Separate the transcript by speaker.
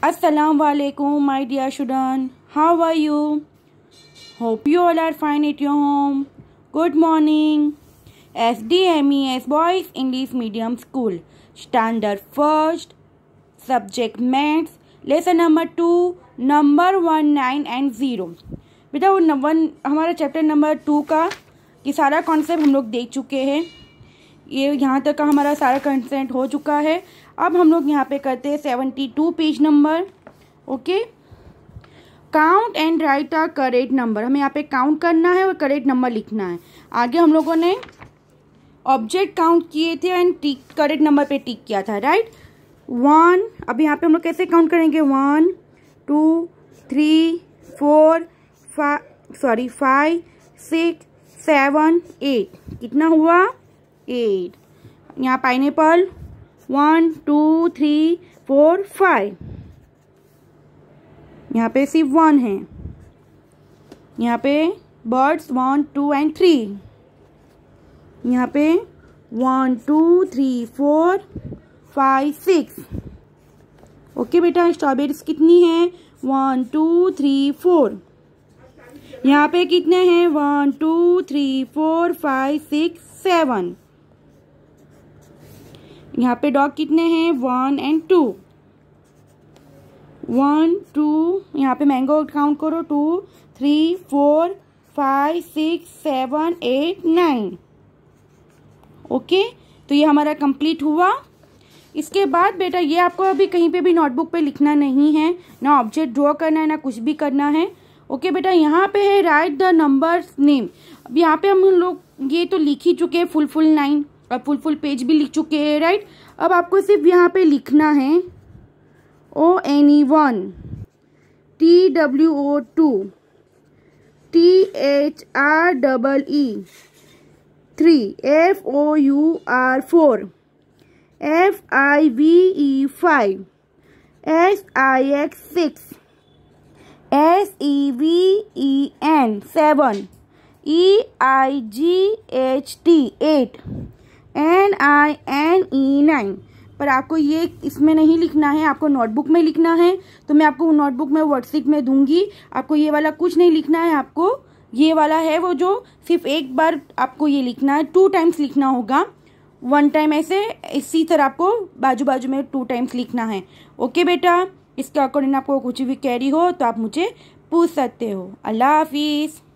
Speaker 1: Assalamu alaikum, my dear student. How are you? Hope you all are fine at your home. Good morning. SDMES Boys English Medium School. Standard first. Subject Maths. Lesson number two. Number one nine and zero बेटा वो one हमारा chapter number two का ये सारा concept हम लोग देख चुके हैं ये यहाँ तक का हमारा सारा कंसेंट हो चुका है अब हम लोग यहाँ पे करते हैं seventy two page number okay count and write आ करेक्ट नंबर हमें यहाँ पे काउंट करना है और करेक्ट नंबर लिखना है आगे हम लोगों ने ऑब्जेक्ट काउंट किए थे एंड टिक करेक्ट नंबर पे टिक किया था राइट वन अब यहाँ पे हम लोग कैसे काउंट करेंगे one two three four five sorry five six seven eight कितना हुआ एट यहाँ apple one two three four five यहाँ पे सिर्फ वन है यहाँ पे birds one two and three यहाँ पे one two three four five six okay बेटा स्ट्रॉबेरीज कितनी है वन टू थ्री फोर यहाँ पे कितने हैं one two three four five six seven यहाँ पे डॉग कितने हैं one and two one two यहाँ पे मैंगो काउंट करो two three four five six seven eight nine okay तो ये हमारा कंप्लीट हुआ इसके बाद बेटा ये आपको अभी कहीं पे भी नोटबुक पे लिखना नहीं है ना ऑब्जेक्ट ड्रॉ करना है ना कुछ भी करना है ओके बेटा यहाँ पे है राइट द नंबर नेम अब यहाँ पे हम लोग ये तो लिख ही चुके हैं फुल फुल नाइन अब फुल फुल पेज भी लिख चुके हैं राइट अब आपको सिर्फ यहाँ पे लिखना है O N E one T W O two T H R double E three F O U R four F I V E five S I X six S E V E N seven E I G H T eight N I N E nine पर आपको ये इसमें नहीं लिखना है आपको notebook में लिखना है तो मैं आपको नोटबुक में व्हाट्सएप में दूंगी आपको ये वाला कुछ नहीं लिखना है आपको ये वाला है वो जो सिर्फ एक बार आपको ये लिखना है टू टाइम्स लिखना होगा वन टाइम ऐसे इसी तरह आपको बाजू बाजू में टू टाइम्स लिखना है ओके बेटा इसके अकॉर्डिंग आपको कुछ भी कैरी हो तो आप मुझे पूछ सकते हो अल्लाह हाफिज़